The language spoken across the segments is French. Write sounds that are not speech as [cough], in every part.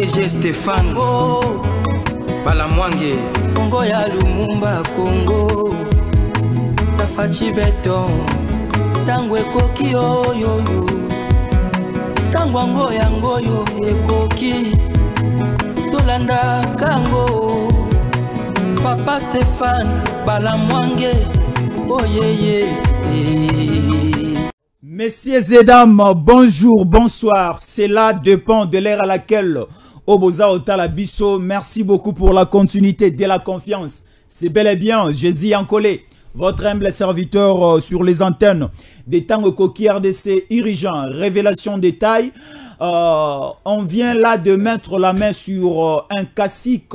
DG Stéphane oh, Bala Mwange Kongo ya Lumumba Kongo Tafachi Beton Tango ekoki oyoyo Tango ango yangoyo ekoki Tolanda kango Papa Stéphane Bala Mwange Oyeye oh, yeah, yeah. Messieurs et dames, bonjour, bonsoir. Cela dépend de l'ère à laquelle Oboza oh, Otala Bisso, merci beaucoup pour la continuité de la confiance. C'est bel et bien, Jésus colère. votre humble serviteur euh, sur les antennes des Tango de RDC, dirigeant, révélation détail. Euh, on vient là de mettre la main sur euh, un cacique,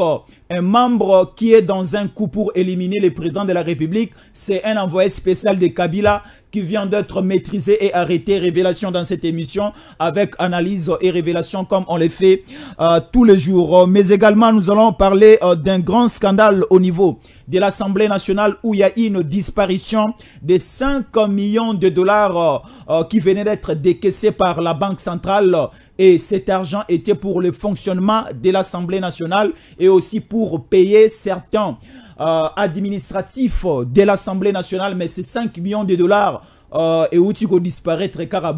un membre qui est dans un coup pour éliminer le président de la République. C'est un envoyé spécial de Kabila qui vient d'être maîtrisé et arrêté. Révélation dans cette émission avec analyse et révélation comme on les fait euh, tous les jours. Mais également, nous allons parler euh, d'un grand scandale au niveau de l'Assemblée nationale où il y a une disparition des 5 millions de dollars euh, qui venaient d'être décaissés par la Banque centrale et cet argent était pour le fonctionnement de l'Assemblée nationale et aussi pour payer certains euh, administratif de l'Assemblée nationale, mais c'est 5 millions de dollars euh, euti kodisparaître hein. kaka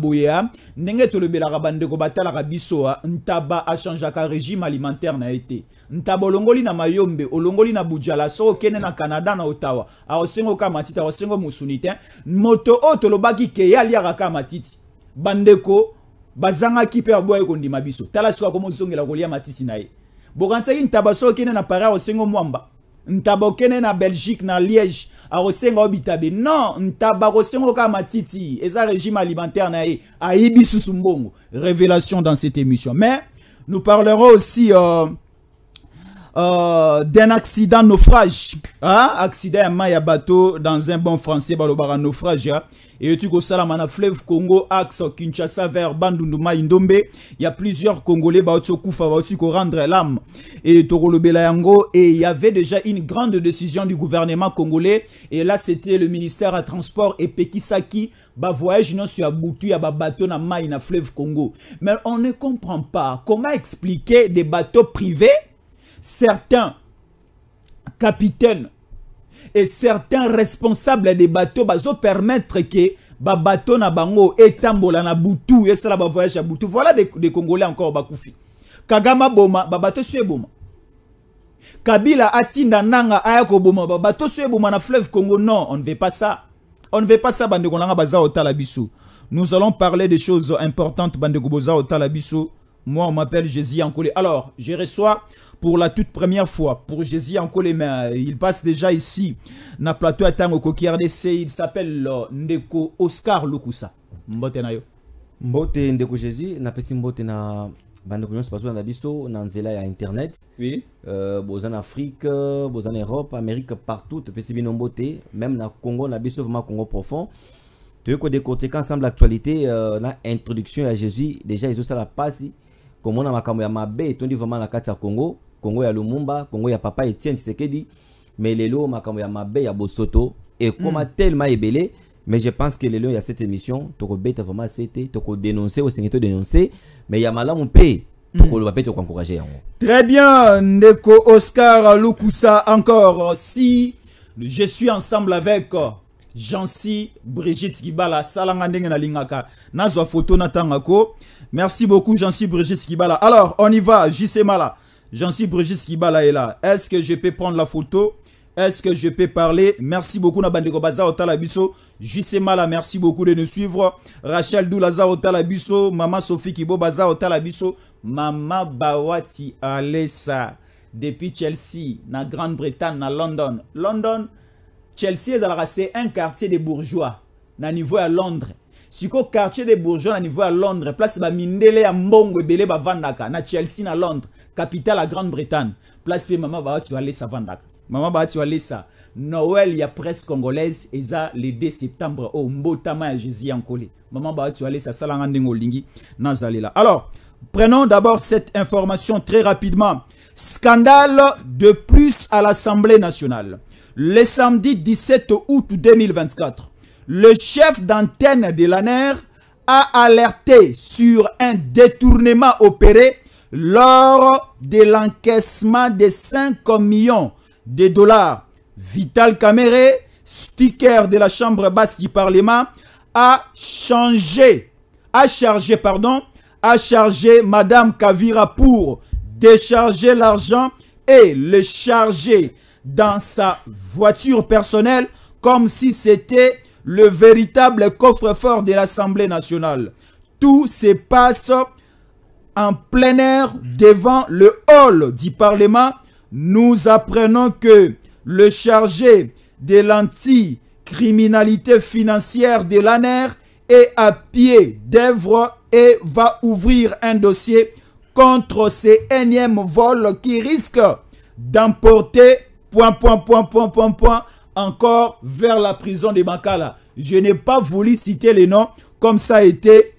nengeto le de bandeko la biso hein. ntaba achangeaka régime alimentaire na été. ntaba olongoli na mayombe olongoli na bujala so okende na canada na ottawa aosengo ka matita, aosengo mosuni te hein. moto Oto Lobaki ke ya liara ka matiti bandeko bazangaki mpe kondi kondima biso tala sikoyo akomozongela kolia matiti na ye bokanisaki ntaba so okende na para osengo mwamba ntabokene na belgique na liège a yo bitabé. non ntaba au kaka Et ça régime alimentaire na A Ibi révélation dans cette émission mais nous parlerons aussi euh, euh, d'un accident naufrage hein? accident à Maya bateau dans un bon français balobaka naufrage hein? tu eyuti sala na fleuve congo axe kinshasa vers bandundu il y a plusieurs congolais bauti aussi bauti rendre l'âme et le yango et il y avait déjà une grande décision du gouvernement congolais et là c'était le ministère à transport et pekisaki bavoyage voyage sur butu ya babateau na mai na fleuve congo mais on ne comprend pas comment expliquer des bateaux privés certains capitaines et certains responsables des bateaux bazo permettre que Babato bateau na bango na et ça va voyage à butu voilà des, congolais encore bakoufi kagama boma babato bateau boma kabila atinda nanga aya Boma, ba bateau sue boma na fleuve congo non on ne veut pas ça on ne veut pas ça bande baza otala nous allons parler des choses importantes bande koboza otala moi on m'appelle Jésus Ankoulé alors je reçois pour la toute première fois. Pour Jésus encore les mains, il passe déjà ici. Na plateau atango koki RDC, il s'appelle euh, Ndeko Oscar Lukusa. Mbote na yo. Mbote Ndeko Jésus, na pesi mbote na bandeko nyonso bazolanda biso na nzela ya internet oui. euh, en afrique euh, boza en europe amérique partout topesi bino mbote même na congo na biso vraiment congo profond toyei kodécortike ensemble l'actualité euh, na introduction à jésus déjà ezosala on a makambo ya mabe dit vraiment la carte à congo Congo ya lumumba Congo ya papa etienne tshisekedi mais lelo makambo ya mabe ya bosoto ekoma mm. tellement ébélé mais je pense que lelo ya cette émission bête vraiment ase te au osengi dénoncer, mais ya malamu mpe hmm. tokoloba mpe tokoencourage yango très bien Neko oscar lukusa encore si je suis ensemble avec euh, jansi brigitte kibala asalanga l'ingaka nazo photo foto natangako merci beaucoup jansi brigitte kibala alors on y va jc mala J'en suis Brigitte là est là. Est-ce que je peux prendre la photo Est-ce que je peux parler Merci beaucoup Nabandeko Baza Otalabiso. JC Mala, merci beaucoup de nous suivre. Rachel Doulaza Otalabiso. Maman Sophie Kibo Baza Otalabiso. Maman Bawati Alessa. Depuis Chelsea, na Grande-Bretagne, na London. London, Chelsea est un quartier des bourgeois. Na niveau à Londres sikoyo quartier des bourgeois à niveau à londres place à ya mbongo ebele Vandaka, na chelsea na londres capitale à grande bretagne place mpe mama aller balesa vandaka mama ça. Noël y a presse congolaise et ça, le 2 septembre au mbotama ya jésus ya Maman mama la rendre au lingi na alors prenons d'abord cette information très rapidement scandale de plus à l'assemblée nationale le samedi 17 août 2024 le chef d'antenne de l'ANER a alerté sur un détournement opéré lors de l'encaissement de 5 millions de dollars. Vital Caméré, sticker de la Chambre basse du Parlement, a changé, a chargé, pardon, a chargé Madame Kavira pour décharger l'argent et le charger dans sa voiture personnelle comme si c'était le véritable coffre-fort de l'Assemblée nationale. Tout se passe en plein air devant le hall du Parlement. Nous apprenons que le chargé de l'anticriminalité financière de l'ANER est à pied d'œuvre et va ouvrir un dossier contre ces énièmes vols qui risquent d'emporter point, point, point, point, encore vers la prison de Makala. Je n'ai pas voulu citer les noms comme ça a été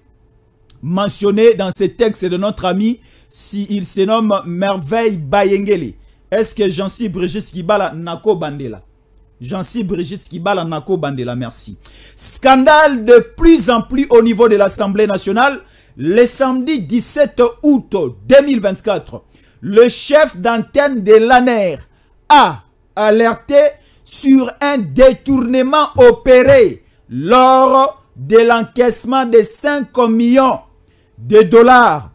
mentionné dans ce texte de notre ami, Si il se nomme Merveille Bayengele, Est-ce que jean suis Brigitte Kibala Nako Bandela jean suis Brigitte Kibala Nako Bandela, merci. Scandale de plus en plus au niveau de l'Assemblée nationale. Le samedi 17 août 2024, le chef d'antenne de l'ANER a alerté sur un détournement opéré lors de l'encaissement de 5 millions de dollars.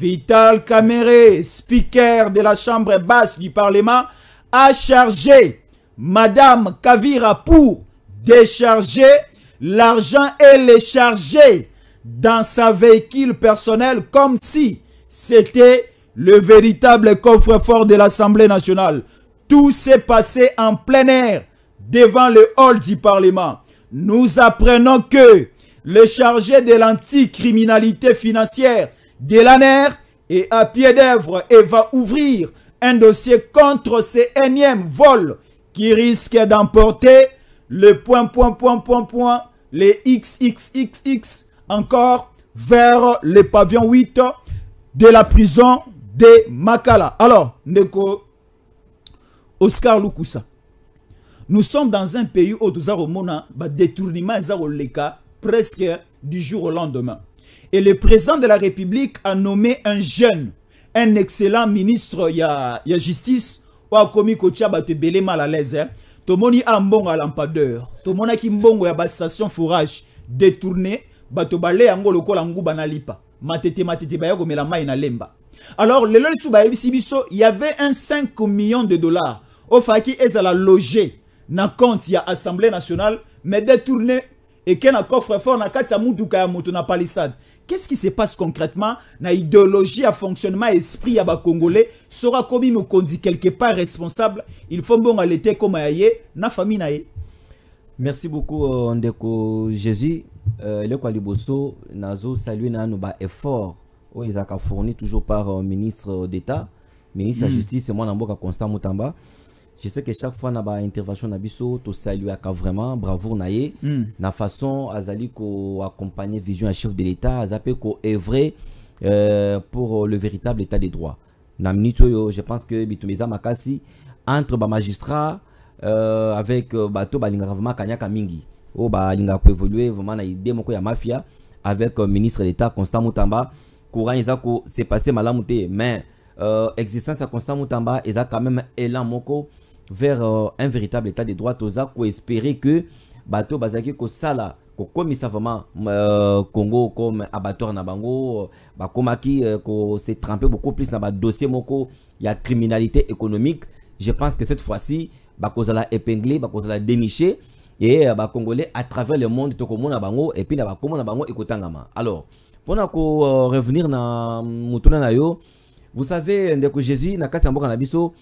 Vital Caméré, speaker de la Chambre basse du Parlement, a chargé Madame Kavira pour décharger l'argent et les charger dans sa véhicule personnel comme si c'était le véritable coffre-fort de l'Assemblée nationale. Tout s'est passé en plein air devant le hall du Parlement. Nous apprenons que le chargé de l'anticriminalité financière, de l'ANER est à pied d'œuvre et va ouvrir un dossier contre ces énièmes vol qui risque d'emporter le point, point, point, point, point, les XXXX encore vers le pavillon 8 de la prison de Makala. Alors, Neko Oscar Lukusa. Nous sommes dans un pays où nous avons un bah, détournement presque du jour au lendemain. Et le président de la République a nommé un jeune, un excellent ministre de la justice, ou a commis belé mal à l'aise. Hein. Tomoni a mbongo à l'ampadeur. Tomona ki mbongo ya station forage détourné, bato balé ango lokola nguba na lipa. Matete matete ba mela melama na lemba. Alors, le lolo il y avait un 5 millions de dollars. Au faki ezala logé na compte ya Assemblée nationale, mais détourné et un coffre fort na la ya moto palissade. Qu'est-ce qui se passe concrètement Na idéologie, le fonctionnement, esprit à congolais sera comme me conduit quelque part responsable. Il faut bon à l'été comme Dans na famille Merci beaucoup euh, Ndeko Jésus. je le salue nazo saluer na efforts oyo oh, a fourni toujours par euh, ministre euh, d'état ministre mm. la hmm. justice mwana mboka constant Mutamba. je sais que chaque fois na baintervention na biso tosaluaka vraiment bravour vraiment bravo mm. na façon azali accompagner vision à chef de l'état aza mpe vrai euh, pour euh, le véritable état de droit na minute je pense que bitumba makasi entre magistrats, euh, avec euh, bato balingaka vraiment kanyaka mingi oyo oh, balingaka évoluer vraiment na idée moko ya mafia avec le ministre d'état constant Mutamba courant c'est passé mal te mais euh, existence ya constant mutamba a quand même élan moko vers euh, un véritable état de droit toza espérer que bato bazalaki kosala ko vraiment euh, congo comme abattoir na bango euh, komaki euh, ko s'est trempé beaucoup plus na dossier moko ya criminalité économique je pense que cette fois-ci bakozala épinglé la déniché et bas congolais à travers le monde tokomona bango et puis na bakomona bango ekotangama alors mpona euh, revenir na motuna na yo vous savez ndeko jésus na kasi ya mboka na biso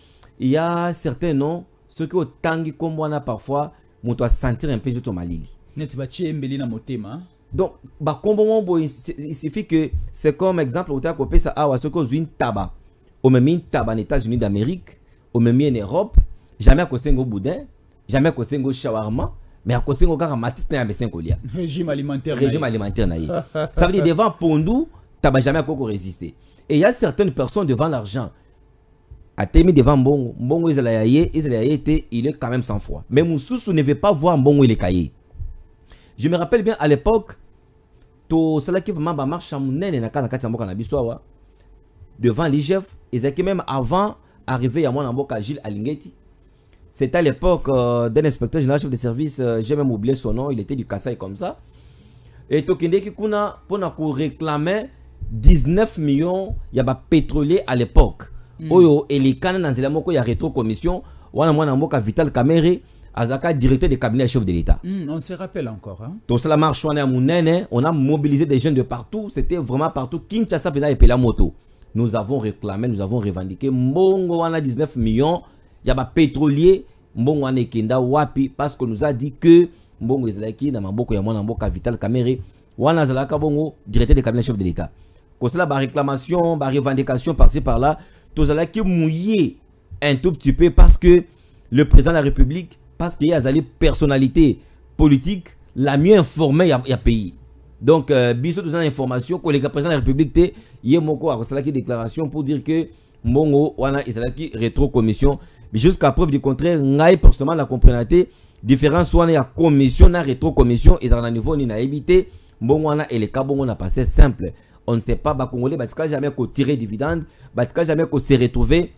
il y a ceux nom soki otangi nkombo wana parfois moto sentir un peu nzoto malili neti batie mbeli na motema hein? donc bah moko il suffit que c'est comme exemple ça otaya kopesa awa tabac, ozwi ntaba omemi tabac aux états-unis d'amérique omemi en europe jamais akosenga boudin, jamais akosenga shawarma mais akosenga kaka matiti na pas amesengi kolia régime alimentaire na ça veut dire devant pondu n'as jamais quoi résister. et il y a certaines personnes devant l'argent terminé devant mbongo mbongo ezala ye il est quand même sans foi mais mosusu ne veut pas voir mbongo est là. je me rappelle bien à l'époque tout cela qui marche monene na kaka na kati Katia mboka na devant les devant et c'est même avant arrivé ya mwana mboka gilles alingeti c'était à l'époque euh, d'un inspecteur général chef de service, euh, j'ai même oublié son nom, il était du Kassai comme ça. Et qu'on a pour réclamer 19 millions, il y a pétrolier à l'époque. Hmm. Oyo, et les canons dans il y a rétro-commission, wana mwana Vital Kamere, Azaka, directeur des cabinet chef de l'État. Hmm, on se rappelle encore. Hein. Donc, cela marche, hein. on a mobilisé des jeunes de partout, c'était vraiment partout. Kinshasa, Pena et moto Nous avons réclamé, nous avons revendiqué Mongo, on 19 millions. Yaba pétrolier mbongo wana wapi parce que nous a dit que mbongo ezalaki na maboko ya mwana mboka vital camere wana ka bongo directeur de cabinet chef de l'état cela kosala réclamation barevendication par-ci par-là tozalaki mouillé un tout petit peu parce que le président de la république parce qu'il y a zali personnalité politique la mieux informée y a pays donc euh, biso les informations que président de la république te a cela qui déclaration pour dire que mbongo wana ezalaki rétro commission mais jusqu'à preuve du contraire, ngai personnellement la compréhension. différence soit a commission la rétro commission et un niveau ni na évité bon et le cas bon on a passé simple. On ne sait pas ba congolais batika jamais qu'on tirer dividende, batika jamais qu'on se retrouver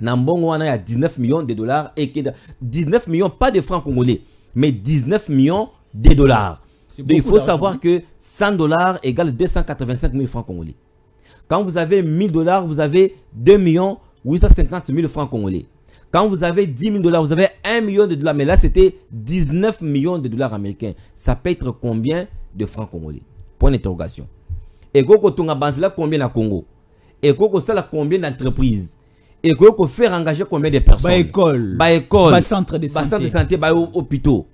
na y a 19 millions de dollars et 19 millions pas de francs congolais mais 19 millions de dollars. il faut savoir hein. que 100 dollars égale 285 000 francs congolais. Quand vous avez 1000 dollars, vous avez 2 850 000 francs congolais. Quand vous avez 10 000 dollars, vous avez 1 million de dollars. Mais là, c'était 19 millions de dollars américains. Ça peut être combien de francs congolais Point d'interrogation. Et combien de Congo Et combien d'entreprises Et faire engager combien de personnes Bah école. Bah école. Bah centre de santé. Bah centre de santé, bah hôpitaux.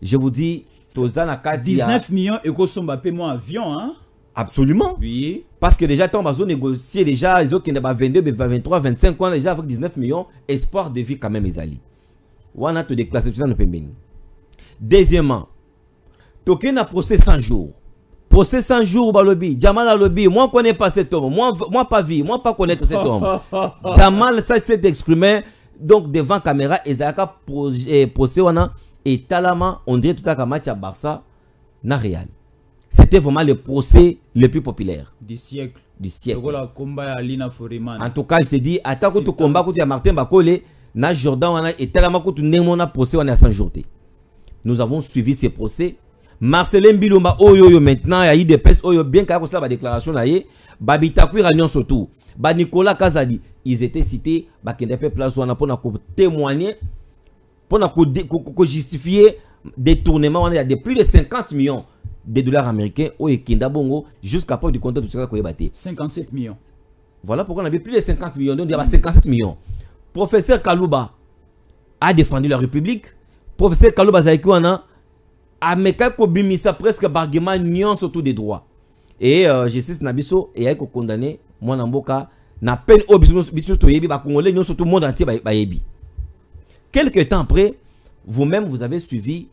Je vous dis, 19 millions et qu'on payer moins avion, hein Absolument. Oui. Parce que déjà, tant as négocié déjà, ils ont 22, 23, 25 ans déjà avec 19 millions, espoir de vie quand même, les alliés. On a tout déclassé, tout ça, Deuxièmement, token a procès 100 jours. Procès 100 jours, balobi. Jamal a Moi, je connais pas cet homme. Moi, moi pas vie. Moi, pas connaître cet homme. [laughs] Jamal, ça s'est exprimé. Donc, devant caméra, Ezaka procès, on a, et Talama, on dirait tout à l'heure, match à Barça, na rien c'était vraiment le procès le plus populaire. Du siècle. Du siècle. En tout cas, je te dis, à ta tu combat, tu as Martin Bakole, na Jordan, et tellement que tu n'es procès, on est à 100 jours. Nous avons suivi ces procès. Marcelin Bilomba, oh maintenant, il y a eu des pèses, oh yo, bien qu'à cause de la déclaration, là, Babita Kuiranion surtout, ba Nicolas Kazadi, ils étaient cités, ba Kendepe Place, où on a pour témoigner, pour justifier détournement, on a plus de 50 millions des dollars américains au Ekinda Bongo jusqu'à port du compte de a Koyebate. 57 millions. Voilà pourquoi on avait plus de 50 millions, donc il 57 millions. Professeur Kalouba a défendu la République. Professeur Kalouba Zaïkouana a à presque barguement sur autour des droits. Et euh, Nabiso et condamné, moi n'a peine au bisous suis ba congolais, tout monde entier Quelques temps après, vous-même vous avez suivi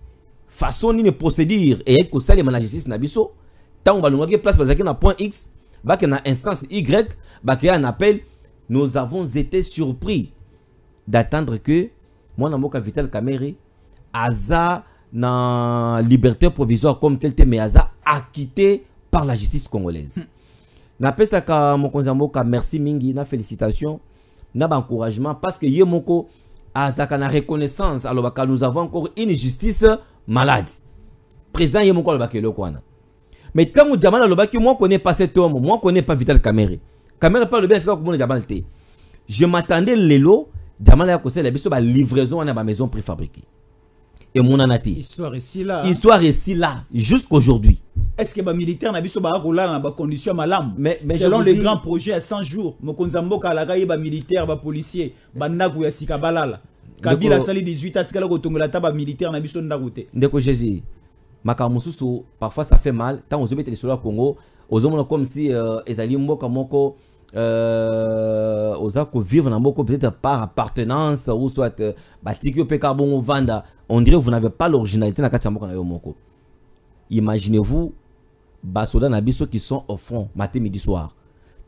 façon nini procédure eyai kosalema na justice na on va balongaki place bazalaki na point x bakende na instance y a un appel nous avons été surpris d'attendre que mon mboka vital Kamere aza na liberté provisoire comme tel était, mais aza acquitté par la justice congolaise hmm. napesaka mon ya mboka merci mingi na félicitations na encouragement parce que ye moko reconnaissance na reconnaissance nous avons encore une justice malade président le moko Mais quand quand on ntango jamani moi je connais pas cet homme ne connais pas vital Kamere. camere parle c'est asika komona jamani te je m'attendais lelo jamani la livraison biso à maison préfabriquée. préfabriquée. Et mon anati. histoire ici, là jusqu'aujourd'hui est-ce que militaire na pas baa condition ma condition malade? Mais selon le grand projet à 100 jours mon suis un militaire, ye policier, a nagou ya kabila sali 18 dit, parfois ça fait mal Tant ya congo comme si ezali moko euh, moko par appartenance ou soit vanda on dirait vous n'avez pas l'originalité na imaginez-vous basoda na biso qui sont au front matin midi soir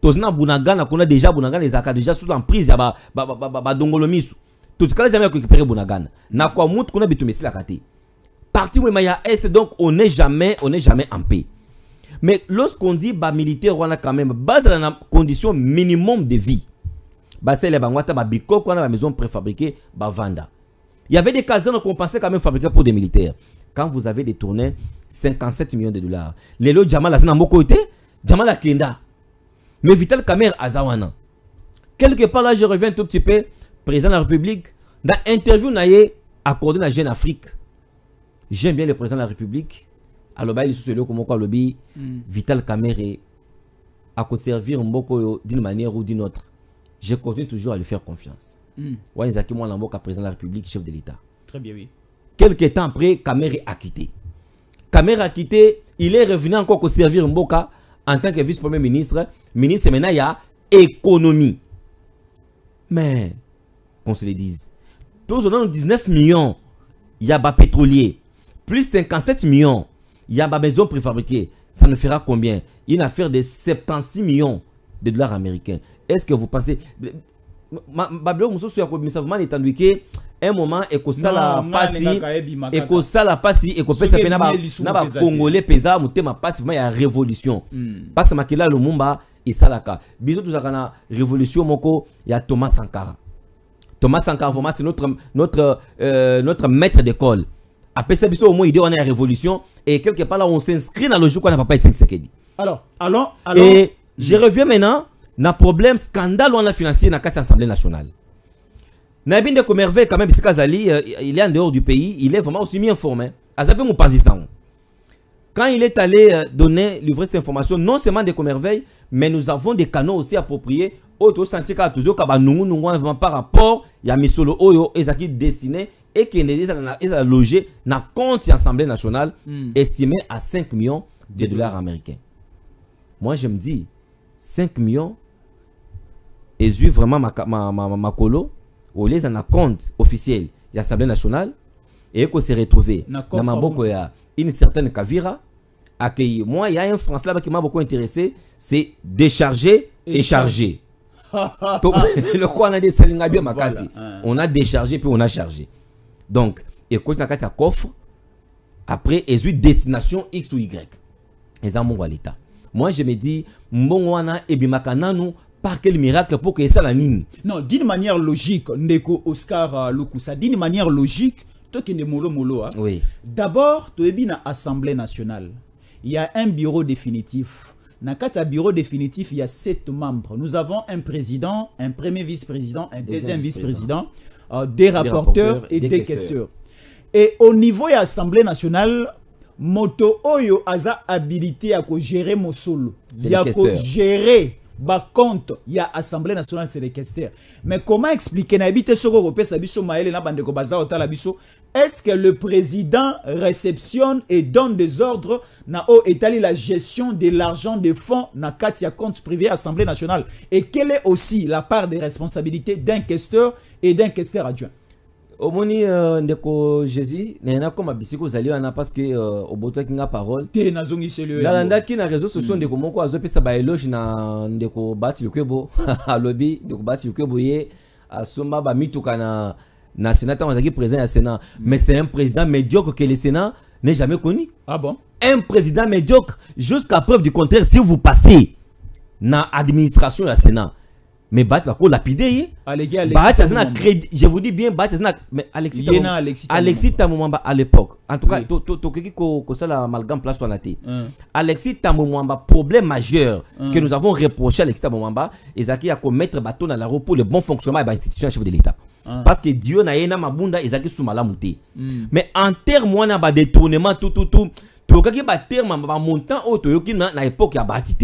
Tous na kuna déjà les déjà sous l'emprise tozikala jamais ya korécupere Il ghana na kwa mutu kuna bitumba esilaka te parti moyema ya est donc on est jamais on n'est jamais en paix mais lorsqu'on dit militaire, on a quand même bazala la condition minimum de vie basalela qu'on a la maison préfabriquée préfabriqué bavanda il y avait des casernes qu'on pensait quand même fabriquer pour des militaires quand vous avez détourné 57 millions de dollars lelo jamal aza moko était jamal Kenda. mais vital kamer Azawana. quelque part là je reviens tout petit peu président de la République, dans l'interview accordé à Jeune Afrique, j'aime bien le président de la République, à l'obéi, il comme on mm. Vital Kamere, à conserver Mboko euh, d'une manière ou d'une autre. Je continue toujours à lui faire confiance. Wanizaki mm. moi Mwana président de la République, chef de l'État. Très bien, oui. Quelques temps après, Kamere a quitté. Kamere a quitté, il est revenu encore au servir Mboka en tant que vice-premier ministre. Ministre, maintenant, il y a économie. Mais se le disent Tous 19 millions, il y a bas pétrolier. Plus 57 millions, il y a bas maison préfabriquée. Ça ne fera combien Une affaire de 76 millions de dollars américains. Est-ce que vous pensez... babilo mosusu ya kobimisa vraimen etandu que un moment ekosala ça eh, fait mpasi ekopesa ça na bacongolais mpenza motema il y a révolution mpasi makila ya l'a et biso tozalaka na révolution moko a thomas sankara Thomas Sankar, c'est notre, notre, euh, notre maître d'école. Après ça, au moins, il dit on est à la révolution. Et quelque part, là, on s'inscrit dans le jeu qu'on n'a pas été Alors, alors, alors. Et je reviens maintenant, na problème, scandale, on a financier dans Assemblée nationale. Nabin de quand même, Kazali, euh, il est en dehors du pays, il est vraiment aussi mis informé. Azapé Moupanzissan. Quand il est allé euh, donner, livrer cette information, non seulement de Comerveille mais nous avons des canaux aussi appropriés tout senti kaka toujours ka nous wana vraiment par rapport ya misolo oyo ezalaki destine et ezala loger na compte assemblée nationale hmm. estimé à 5 millions de dollars américains moi je me dis 5 millions j'ai vraiment ma ma, ma, ma, ma oyo en na compte officiel ya assemblée nationale qu'on retrouve retrouvé na maboko ya une certaine kavira accueilli moi il y a un français là qui m'a beaucoup intéressé c'est décharger et, charger. [laughs] le eloko des salines à bien makasi on a déchargé puis on a chargé donc quand na kati un coffre après ezwi destination x ou y Et ça, mon l'État moi je me dis mon wana ma nanu par quel miracle pour que ça la mime non d'une manière logique ndeko Oscar euh, Lukusa d'une manière logique toi molo molo hein? oui d'abord bien à assemblée nationale il y a un bureau définitif dans le bureau définitif, il y a sept membres. Nous avons un président, un premier vice-président, un deuxième vice-président, euh, des, rapporteurs et des, questions. Et au niveau de l'Assemblée nationale, moto oyo sa habilité à gérer Il ya à gérer ba compte a Assemblée nationale c'est les questeurs. Mais comment expliquer na soko biso maele na est-ce que le président réceptionne et donne des ordres na o étaler la gestion de l'argent des fonds na katia compte privé Assemblée nationale et quelle est aussi la part des responsabilités d'un questeur et d'un questeur adjoint omoni moni euh, ndeko jésus nayena koma bisika ozali wana parce que euh, obotaki nga parole te nazongiseli nalandaki na réseau sociaux mm. ndeko moko ba baéloge na ndeko bati lukwebo [laughs] alobi ndeko bati lukwebo ye asomba mituka na na sénat président ya sénat mais c'est un président médiocre que le sénat n'a jamais connu ah bon un président médiocre jusqu'à preuve du contraire si vous passez na administration du sénat mais Bat va quoi lapider ah, je vous dis bien Bat mais Alexis Yena Alexis à l'époque en tout cas to to to qui ko ko ça la place on hein. la Alexis Tamumamba problème majeur hein. que nous avons reproché à Alexis Tamumamba Ezaki à commettre bâton dans la roue pour le bon fonctionnement de l'institution chef de l'État ah. parce que dieu na ye mabunda ezalaki su malamu te mm. mais en terme wana badetournement tututu tout... baterme bamontant oyo toyoki na, na époke ya bati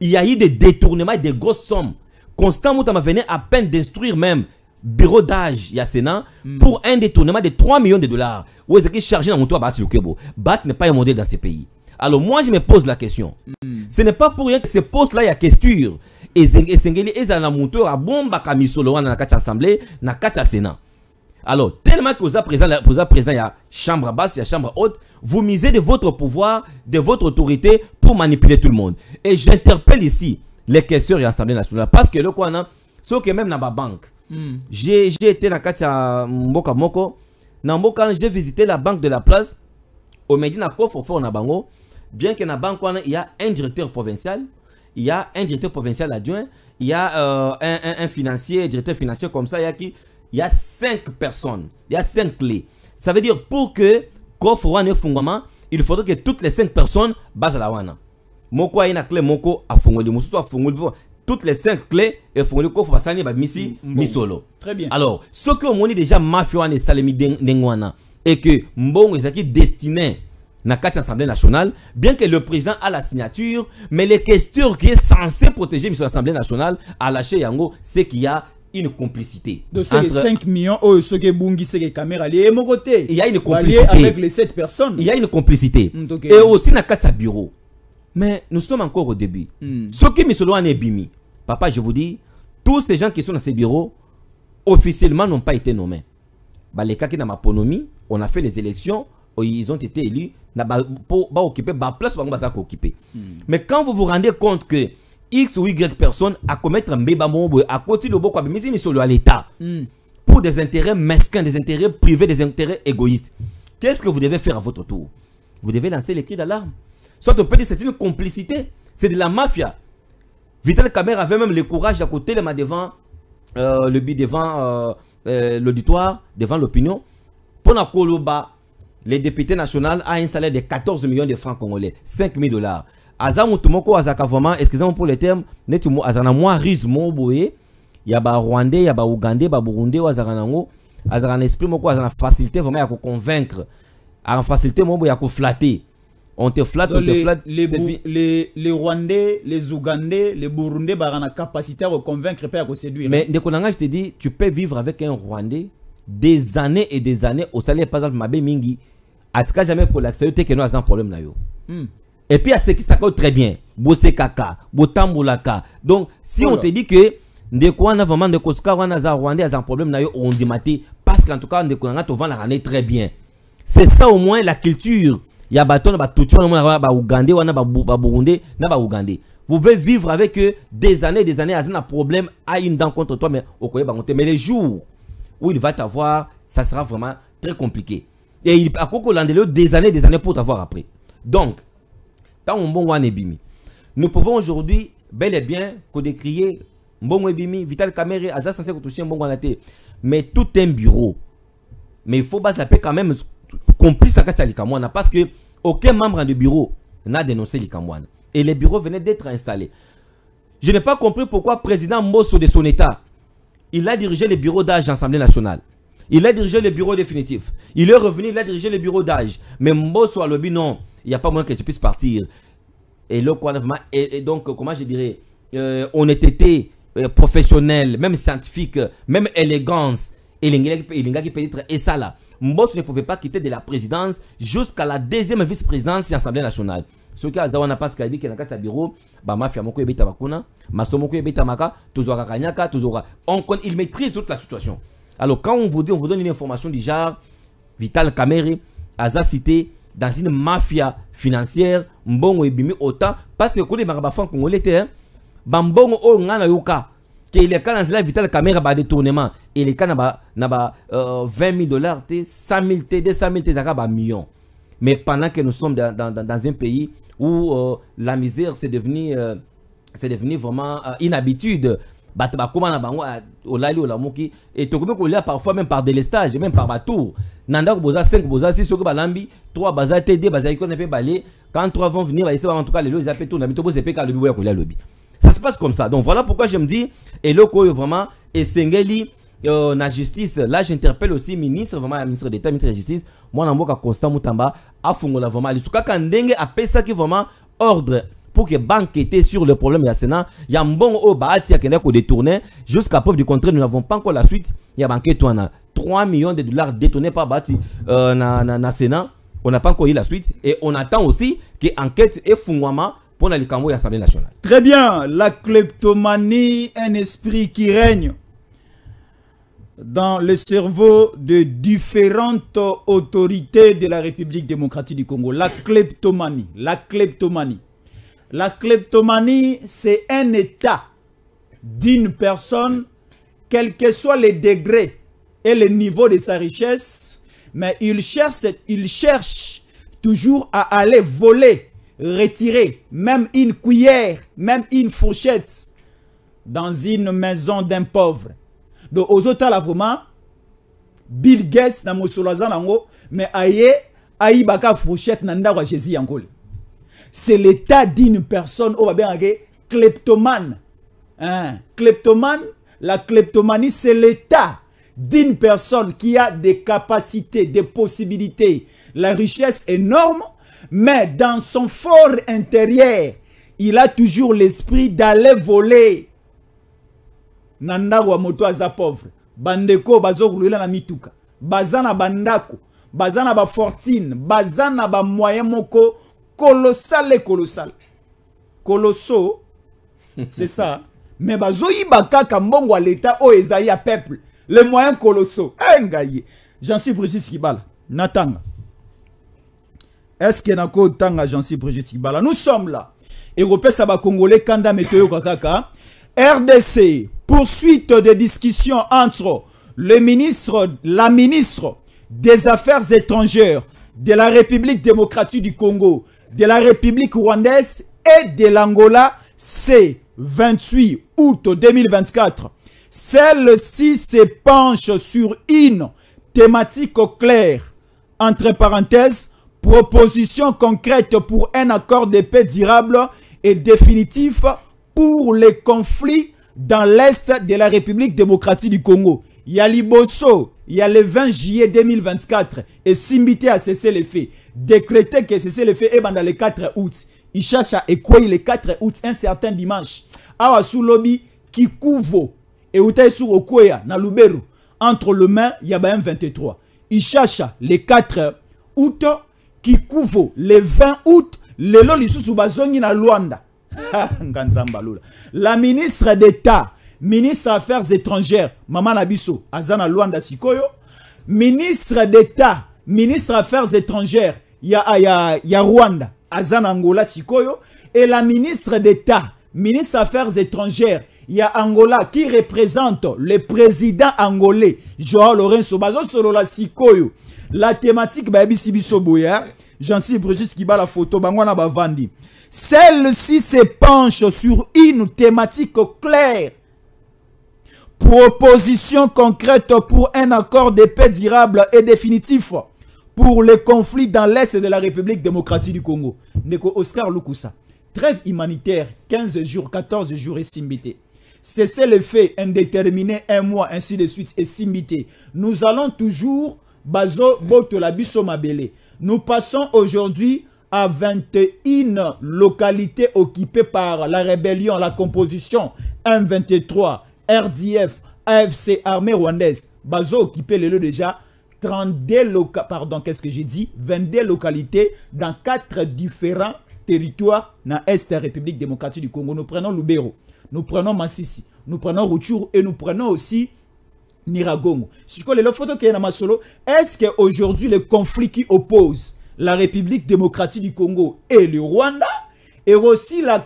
il y a eu des détournements des grosses sommes constant motama venait à peine d'instruire même bureau d'âge ya sénat hmm. pour un détournement de 3 millions de dollars oyo ezalaki chargé na moto ya bati lukebo bat n'est pas un modèle dans ce pays alors moi je me pose la question hmm. ce n'est pas pour rien que ce poste là a question esengeli ezala na moto à abombaka misolo wana na kati assemblée na kati sénat alors tellement que vous êtes présent vous êtes présent ya chambre basse ya chambre haute vous misez de votre pouvoir de votre autorité pour manipuler tout le monde et j'interpelle ici les questions et l'Assemblée nationale parce que le quoi non sauf que même dans ma banque hmm. j'ai j'ai été dans moko na mboka j'ai visité la banque de la place au Medina coffre fort na bango bien que na banque il y a un directeur provincial il y a un directeur provincial adjoint, il y a euh, un, financier, directeur financier comme ça, il y a qui Il y a cinq personnes, il y a cinq clés. Ça veut dire pour que Kofowa ne fungwama, il faudrait que toutes les cinq personnes basent la wana. Moko a une clé, moko a fungoli, moussa a fungoli, toutes les cinq clés et fungoli à basani ba missi mm, mm. missolo Très bien. Alors, ce que on dit déjà mafia wana salemi dengwana et que mbongo est destiné dans l'Assemblée nationale, bien que le président a la signature, mais les questions qui sont censé protéger l'Assemblée nationale à lâcher Yango, c'est qu'il y a une complicité. De c'est 5 millions, oh, ceux qui bungi, c'est qui caméra, les mon côté. Il y a une complicité. avec les personnes. Il y a une complicité. Mm, Et euh, aussi dans sa bureau. Mais nous sommes encore au début. Mm. Ce qui est bimi, papa, je vous dis, tous ces gens qui sont dans ces bureaux, officiellement n'ont pas été nommés. Bah, les cas qui dans ma ponomie, on a fait les élections, ils ont été élus pour occuper la place où ils Mais quand vous vous rendez compte que X ou Y personnes à commettre un bébé à côté de beaucoup de à l'État pour des intérêts mesquins, des intérêts privés, des intérêts égoïstes, qu'est-ce que vous devez faire à votre tour Vous devez lancer les cris d'alarme. Soit on peut dire c'est une complicité, c'est de la mafia. Vital Kamer avait même le courage côté les mains devant euh, le but devant euh, euh, l'auditoire, devant l'opinion. Pour Koloba, les députés nationaux a un salaire de 14 millions de francs congolais, 5 000 dollars. Aza mutumoko azaka vraiment, excusez-moi pour le terme, netumo azana moi riz mo boye, ya rwandais, ya ougandais, Burundi, burundais azaka nango, azaka esprit moko azana facilité vraiment ya convaincre, à facilité mo boye flatter. On te flatte, on te flatte. Les, les, les, Rwandais, les Ougandais, les Burundais, barana ont la capacité à convaincre et à séduire. Mais Ndekonanga, je te dis, tu peux vivre avec un Rwandais des années et des années au salaire, par exemple, Mabé Mingi, a tika jamais pour yo te que nous un problème là yo mm. et puis qui yo très bien bosekaka botambulaka donc si on te dit que on a vraiment de Koska wana aza rwandais a un problème là yo dit te parce qu'en tout cas on na nga la ne très bien c'est ça au moins la culture ba tout le monde wana ba baougandais wana baburundais na baougandais vous pouvez vivre avec eux des années des années aza un problème à une dent contre toi mais les te mais les jours où il va t'avoir ça sera vraiment très compliqué et il a des années, des années pour t'avoir après. Donc, tant et Ebimi, nous pouvons aujourd'hui bel et bien que décrier Vital Kamere, Azas censé toucher Mais tout un bureau. Mais il faut pas la paix quand même complice à Katia parce que aucun membre du bureau n'a dénoncé Likamwana. Et les bureaux venaient d'être installés. Je n'ai pas compris pourquoi président Mosso de son état, il a dirigé les bureaux d'âge d'Assemblée nationale. Il a dirigé le bureau définitif. Il est revenu, il a dirigé le bureau d'âge. Mais Mbosso Alobi, non, il n'y a pas moyen que tu puisses partir. Et, le, donc, comment je dirais, On euh, honnêteté euh, professionnelle, même scientifique, même élégance. Et qui être et ça là. Mbosso ne pouvait pas quitter de la présidence jusqu'à la deuxième vice-présidence de l'Assemblée nationale. Ce qui a mpasi dit, na kati ya biro bureau, bah, il maîtrise toute la situation alors, quand on vous dit, on vous donne une information du genre, Vital Kamere, Aza cité dans une mafia financière, Mbongo Ebimi autant, parce que quand les marabafans congolais étaient, hein, Bambongo O Ngana Yoka, que les cas dans Vital Kamere, détournement, et les cas naba, a 20 000 dollars, 100 000, 200 000, 200 000, millions. Mais pendant que nous sommes dans, un pays où euh, la misère, s'est devenue, euh, devenu vraiment une euh, habitude, bato bakoma na bango ah, olali olamuki tokomi kolia parfois même par délestage même par batour Nanda ko boza 5 boza 6 soki balambi 3 baza te 2 bazalaki wana pe balé quand 3 vont venir bayesi en tout cas les lelo eza mpe tondami tobose mpe kalobi boya kolia lobi ça se passe comme ça donc voilà pourquoi je me dis eloko oyo vraiment esengeli euh, na justice là j'interpelle aussi ministre vraiment ministre d'état ministre de justice mwana mboka constant mutamba afungola vraiment lisusu kaka ndenge qui vraiment ordre pour que banque sur le problème la Sénat. Il y a un bon au qui a kende jusqu'à preuve du contraire nous n'avons pas encore la suite. Il y a banque a 3 millions de dollars détournés par la euh, Sénat. On n'a pas encore eu la suite et on attend aussi que enquête et fungwama pour la Likambo et l'Assemblée nationale. Très bien, la kleptomanie, un esprit qui règne dans le cerveau de différentes autorités de la République démocratique du Congo. La kleptomanie, la kleptomanie. La kleptomanie, c'est un état d'une personne, quel que soit le degré et le niveau de sa richesse, mais il cherche, toujours à aller voler, retirer même une cuillère, même une fourchette dans une maison d'un pauvre. Donc, aux autres, Bill Gates, na a mais fourchette nanda c'est l'état d'une personne, on va bien dire, kleptomane. Hein? Kleptomane, la kleptomanie, c'est l'état d'une personne qui a des capacités, des possibilités, la richesse énorme, mais dans son fort intérieur, il a toujours l'esprit d'aller voler. Nanda wa moto pauvre. Bandeko bazo na mituka. Bazana bandako. Bazana ba fortune. Bazana ba moyen moko colossal et colossal. Colosso, c'est ça. Mais bazoyi bakaka mbongo à l'état o ezali peuple. le moyens colossaux. Eh, j'en suis Brigitte Kibala. Natanga. Est-ce que nako tanga j'en suis Brigitte Kibala? Nous sommes là. Européens saba congolais kanda metoyo kakaka. RDC poursuite des discussions entre le ministre, la ministre des Affaires étrangères de la République démocratique du Congo, de la République rwandaise et de l'Angola c'est 28 août 2024. Celle-ci se penche sur une thématique claire, entre parenthèses, proposition concrète pour un accord de paix durable et définitif pour les conflits dans l'Est de la République démocratique du Congo. Yali Bosso il y a le 20 juillet 2024 et Simbité à cesser les faits. Décrété que cesser les faits est eh ben, dans le 4 août. Il cherche à écouer le 4 août, un certain dimanche. Awa sous lobby, Kikuvo et Outay sur Okoya, na Luberu. Entre le main, il y a un 23. Il cherche le 4 août, Qui couvre le 20 août, le sous Bazongi na Luanda. [laughs] La ministre d'État ministre affaires étrangères Maman Abisso, Azana Luanda sikoyo ministre d'état ministre affaires étrangères ya, ya, ya rwanda Azana angola sikoyo et la ministre d'état ministre affaires étrangères y a angola qui représente le président angolais joao lorenzo la sikoyo la thématique bayebisi biso boya hein. qui brigitte la photo bango bavandi celle-ci se penche sur une thématique claire Proposition concrète pour un accord de paix durable et définitif pour les conflits dans l'Est de la République démocratique du Congo. Neko Oscar Lukusa. Trêve humanitaire, 15 jours, 14 jours et simbité. Cessez le fait indéterminé, un mois, ainsi de suite, et simbité. Nous allons toujours, Bazo Botolabiso Mabele. Nous passons aujourd'hui à 21 localités occupées par la rébellion, la composition 1 23 RDF, AFC, armée rwandaise, Bazo occupait le déjà 32 localités, pardon, qu'est-ce que j'ai dit 22 localités dans quatre différents territoires dans l'Est la République démocratique du Congo. Nous prenons Lubero, nous prenons Massisi, nous prenons Rutshuru et nous prenons aussi Niragongo. Est-ce qu'aujourd'hui le conflit qui oppose la République démocratique du Congo et le Rwanda et aussi la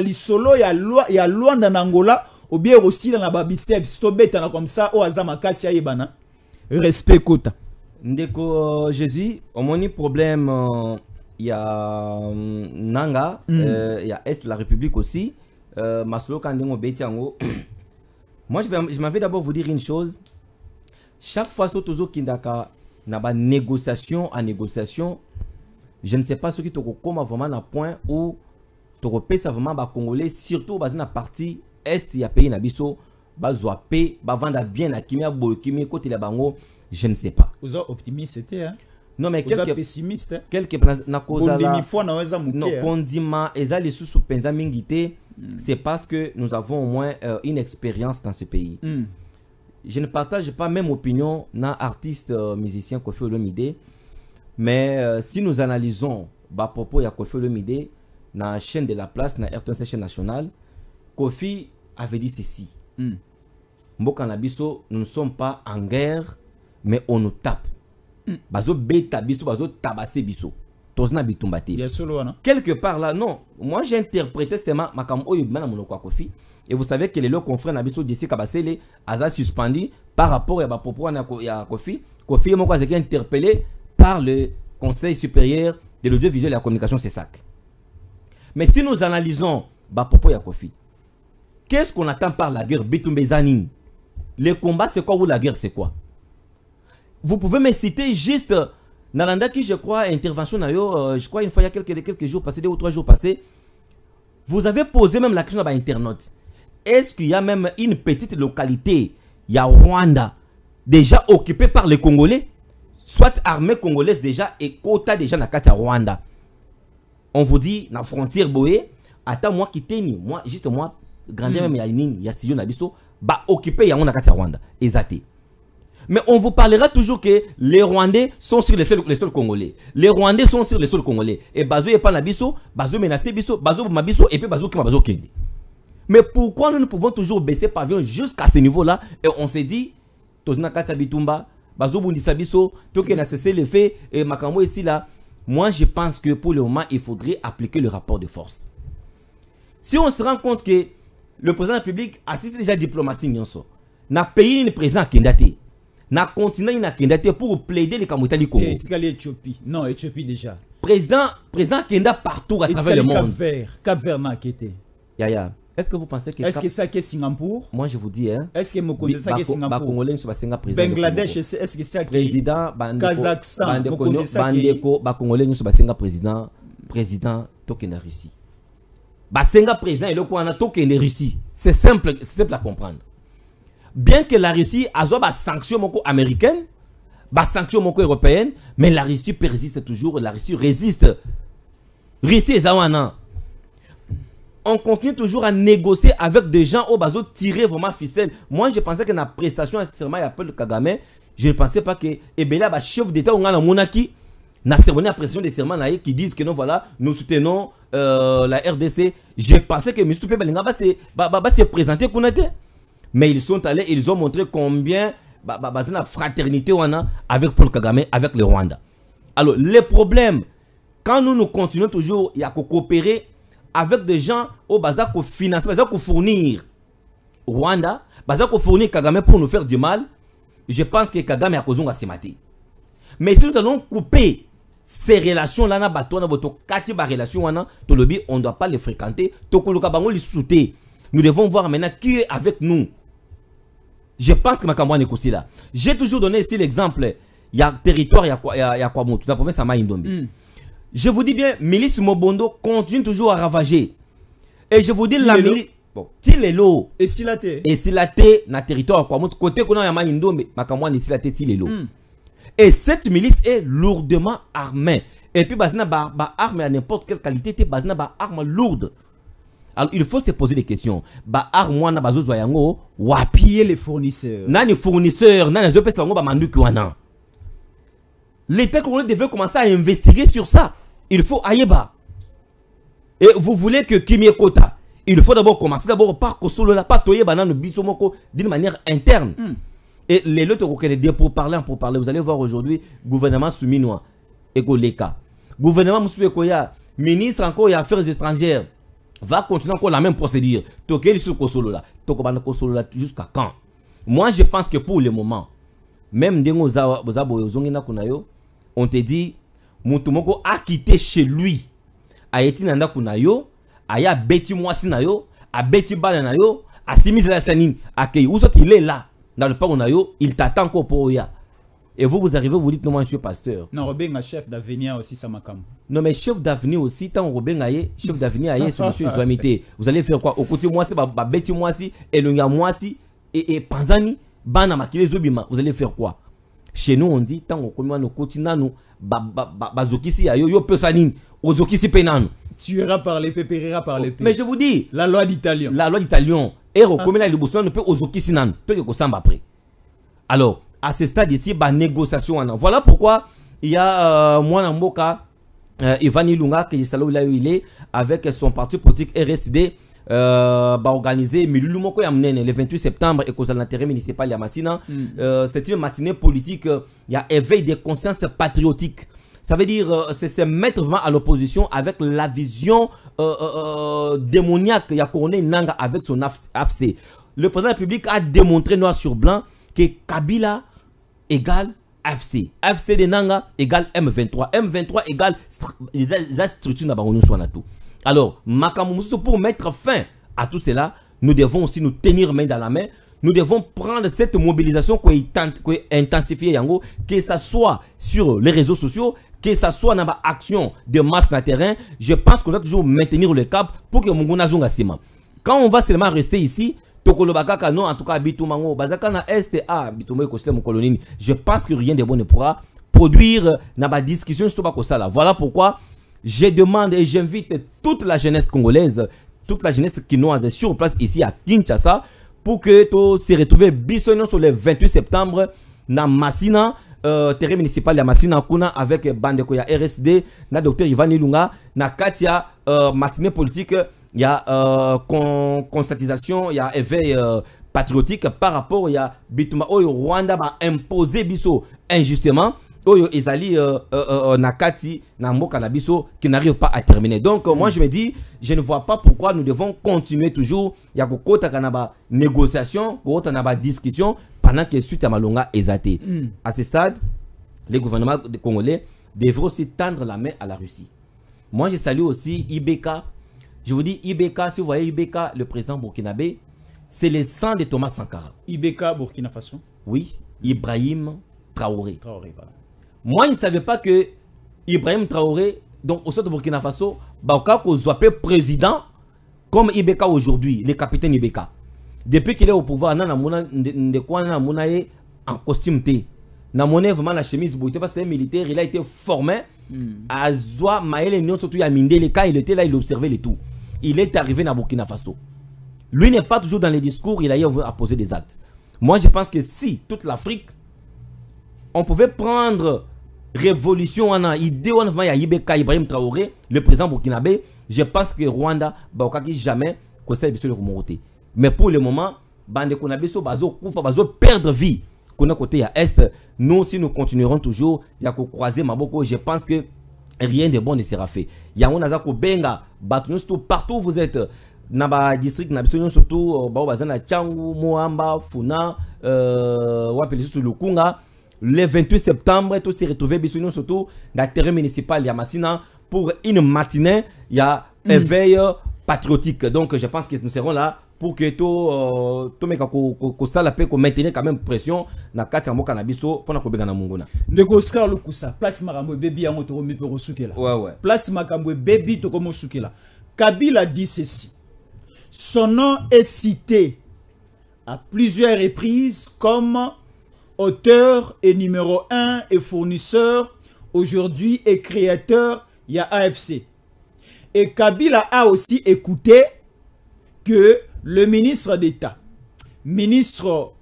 y solo, Solo et a Luanda en Angola ou bien aussi dans la biceps tobetana comme ça au oh, o aza makasi ayebana respect kota ndeko euh, jésus omoni problème euh, ya euh, nanga mm. euh, a est la république aussi Maslo, on ndenge obeti yango moi je, vais, je m'avais d'abord vous dire une chose chaque fois so tozokindaka na négociation à négociation je ne sais pas ce qui te comment vraiment à point où tokopesa vraiment congolais surtout baza na partie est ya pays na biso bazwa pe vanda bien na kimia bo kimia la bango je ne sais pas êtes optimiste c'était hein? non mais quelque pessimiste hein? quelque na kozala a kondima hein? eza lisusu mpenza mingi te c'est parce que nous avons au moins euh, une expérience dans ce pays hmm. je ne partage pas même opinion na artiste euh, musicien Kofi Olomide mais euh, si nous analysons à propos de Kofi Olomide la chaîne de la place na RTNC chaîne nationale Kofi avait dit ceci. Mm. Mbokanabiso, nous ne sommes pas en guerre, mais on nous tape. Hmm. Bazo beta biso, bazo tabase biso. Tozna bitumbate. Quelque part là, non. Moi, j'ai interprété c'est ma kofi. Et vous savez que les leurs confrères Nabiso Jesse Kabasele, Aza suspendu par rapport à ma propos à Kofi. Kofi est moi qui interpellé par le Conseil supérieur de l'audiovisuel et la communication, c'est ça. Mais si nous analysons ma propos à Kofi, Qu'est-ce qu'on attend par la guerre Les Le combat, c'est quoi ou la guerre, c'est quoi Vous pouvez me citer juste euh, Nalanda qui, je crois, intervention, euh, je crois, une fois il y a quelques, quelques jours passés, deux ou trois jours passés, vous avez posé même la question à l'internaute. Est-ce qu'il y a même une petite localité, il y a Rwanda, déjà occupée par les Congolais Soit armée congolaise déjà et quota déjà dans à Rwanda. On vous dit, dans la frontière Boé, attends, moi qui t'aime, moi, juste moi, grandeur hmm. même ya nini ya na biso ba occuper yango na kati ya Rwanda exact mais on vous parlera toujours que les Rwandais sont sur les sols, congolais. Les Rwandais sont sur les sols congolais. Et Bazo est pas na biso, Bazo menacé biso, Bazo biso et puis Bazo qui m'a Bazo kende. Mais pourquoi nous ne pouvons toujours baisser pavillon jusqu'à ce niveau-là et on se dit, Tozna Katsabitumba, Bazo Bundisabiso, Token na cessé le faits, et Makambo ici là. Moi, je pense que pour le moment, il faudrait appliquer le rapport de force. Si on se rend compte que le président de la République assiste déjà diplomatie nyonso. Na pays le président Kendate. Na continent ni pour plaider les Camerounais du Congo. Non, Éthiopie déjà. Président président Kenda partout à travers le monde. Cap Cap Est-ce que vous pensez que Est-ce que ça que Singapour Moi je vous dis hein. Est-ce que c'est Singapour Bangladesh est-ce que président Kazakhstan président président Tokena Russie basenga présent russie c'est simple, simple à comprendre bien que la russie azwa des sanctions américaine des sanctions européenne mais la russie persiste toujours la russie résiste russie est on continue toujours à négocier avec des gens au ont tiré vraiment ficelle moi je pensais que la prestation ya serment à paul kagame je ne pensais pas que Ebela, eh chef chef d'état onga la monaki na cérémonie à pression des serments qui disent que voilà nous soutenons euh, la RDC j'ai pensé que monsieur Balinga va se présenter mais ils sont allés ils ont montré combien bah, la fraternité on avec Paul Kagame avec le Rwanda alors les problèmes quand nous nous continuons toujours à coopérer avec des gens au oh, bazar qui finance bazar fournir Rwanda bazar fournissent fournir Kagame pour nous faire du mal je pense que Kagame a causé un Mais si nous allons couper ces relations là na bato na boto kati ba relation wana to lobi on doit pas les fréquenter to kuluka bango li souter nous devons voir maintenant qui est avec nous je pense que makambo est aussi là j'ai toujours donné ici l'exemple il y a territoire il y a quoi il y a quoi tout la province à Maïndombi hmm. je vous dis bien milice Mobondo continue toujours à ravager et je vous dis la milice bon ti et si la terre et si la terre na territoire quoi côté kuna a Maïndombi makambo est si la té ti mm. Et cette milice est lourdement armée. Et puis, Bazina ba, ba arme à n'importe quelle qualité, te Bazina ba arme lourde. Alors, il faut se poser des questions. Ba arme wana bazo yango, wapiller les fournisseurs. Nani fournisseurs, nani zo pesa ngo ba manduki L'État congolais devait commencer à investiguer sur ça. Il faut ayeba. Et vous voulez que Kimie Kota, il faut d'abord commencer d'abord par Kosolo, pas Toye biso moko d'une manière interne. Hmm. Et les autres qui pour parler, pour parler, vous allez voir aujourd'hui, gouvernement souminois, et l'ECA. Gouvernement Koya, ministre encore des Affaires étrangères, va continuer encore la même procédure. Toké sur Kosolo là, Tokobana Kosolo là, jusqu'à quand Moi, je pense que pour le moment, même Ndengo Zaboyo Zongina Kunayo, on te dit, mutumoko a quitté chez lui, Ayeti Nanda Kunayo, Aya Beti moi sinayo, A Beti Bale A Simis Lassanine, Akei, où il est là dans le parc eu il t'attend encore pour Oya. Et vous, vous arrivez, vous dites non, monsieur pasteur. Non, a chef d'avenir aussi, ça m'a Non, mais chef d'avenir aussi, tant robin est, chef d'avenir est, monsieur islamité. Vous allez faire quoi Au côté moi, c'est Babeti moi si, Elunga moi si, et Panzani, qui les Zobima. Vous allez faire quoi Chez nous, on dit tant au commun, au côté Nano, Bazokisi, Ayo, Yo Pesanin, Ozokisi Penan. Tuera par l'épée, périra par l'épée. Mais je vous dis. La loi d'italien. La loi d'italien ero komela liboso nanu sinan ozokisi que ça kosamba après alors à ce stade ici bah, négociation. wana hein. voilà pourquoi il y a euh, mwana mboka euh, ivan ilunga là là où il est avec son parti politique rsd euh, baorganize organisé moko hein, le 28 septembre et na l'intérêt municipal Yamassina. Mm. euh, c'est une matinée politique euh, il y a éveil des consciences patriotiques ça veut dire, euh, c'est se mettre vraiment à l'opposition avec la vision euh, euh, euh démoniaque couronné Nanga avec son AFC. Le président de la République a démontré noir sur blanc que Kabila égale AFC. AFC de Nanga égale M23. M23 égale la structure Alors, pour mettre fin à tout cela, nous devons aussi nous tenir main dans la main. Nous devons prendre cette mobilisation qui est intensifiée, que ce soit sur les réseaux sociaux, que ça soit dans ma action de masse dans le terrain, je pense qu'on doit toujours maintenir le cap pour que Munguna Zunga Quand on va seulement rester ici, non, en tout cas, STA, je pense que rien de bon ne pourra produire dans ma discussion sur sujet-là. Voilà pourquoi je demande et j'invite toute la jeunesse congolaise, toute la jeunesse qui sur place ici à Kinshasa, pour que tout se retrouve bisonnant sur le 28 septembre dans Massina le euh, terrain municipal de masina kuna avec bandeko ya rsd na dr ivan ilunga na y euh, matinée politique ya euh, con, constatisation a éveil euh, patriotique par rapport à bituma oyo rwanda imposé biso injustement ils ezali euh, euh, euh, Nakati, kati qui n'arrive pas à terminer donc moi je me dis je ne vois pas pourquoi nous devons continuer toujours Il y de négociation kokota discussion pendant que suite à malonga est. Mm. à ce stade les gouvernements congolais devraient aussi tendre la main à la Russie moi je salue aussi Ibeka. je vous dis Ibeka, si vous voyez Ibeka, le président burkinabé c'est le sang de Thomas Sankara Ibeka, Burkina Faso oui Ibrahim Traoré. Traoré voilà. Moi, je ne savais pas que Ibrahim Traoré, donc au sein de Burkina Faso, président, comme Ibeka aujourd'hui, le capitaine Ibeka. Depuis qu'il est au pouvoir, on est en costume T. est vraiment la chemise un militaire il a été formé zoa, azwa Nion, Mindé, quand il était là il observait le tout il est arrivé dans burkina faso lui n'est pas toujours dans les discours il a eu poser des actes moi je pense que si toute l'afrique on pouvait prendre révolution on idée on ya Ibeka Ibrahim Traoré le président burkinabé je pense que Rwanda jamais conseil sur le mais pour le moment bande Kuna biso bazo bazo perdre vie côté à est nous si nous continuerons toujours a croiser maboko je pense que rien de bon ne sera fait a un ko benga partout où vous êtes dans district surtout euh, Tchangou, Funa euh Lukunga le 28 septembre tu se retrouvé sur surtout terrain municipal de Yamassina pour une matinée il y mm. un éveil patriotique donc je pense que nous serons là pour que to la kosala qu'on maintenir quand même pression na kati ya na na De oscar Lucas, place là. Ouais, ouais. place là. kabila dit ceci son nom est cité à plusieurs reprises comme auteur et numéro un et fournisseur, aujourd'hui et créateur, il y a AFC. Et Kabila a aussi écouté que le ministre d'État, ministre,